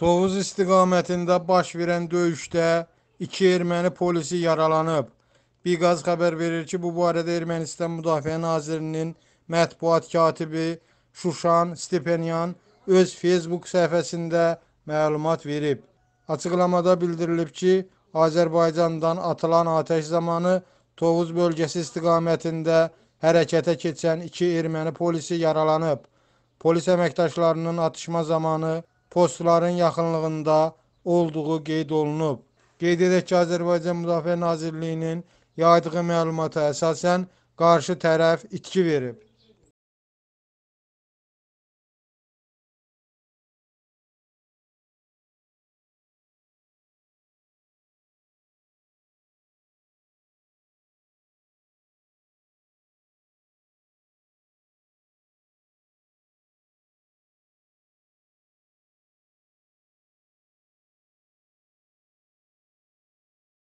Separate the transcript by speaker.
Speaker 1: Tovuz istiqamətində baş verən döyüşdə iki erməni polisi yaralanıb. Biqaz xəbər verir ki, bu barədə Ermənistan Müdafiə Nazirinin mətbuat katibi Şuşan Stepenyan öz Facebook səhifəsində məlumat verib. Açıqlamada bildirilib ki, Azərbaycandan atılan atəş zamanı Tovuz bölgəsi istiqamətində hərəkətə keçən iki erməni polisi yaralanıb. Polis əməkdaşlarının atışma zamanı postların yaxınlığında olduğu qeyd olunub. Qeyd edək ki, Azərbaycan Müdafiə Nazirliyinin yaydığı məlumata əsasən qarşı tərəf itki
Speaker 2: verib.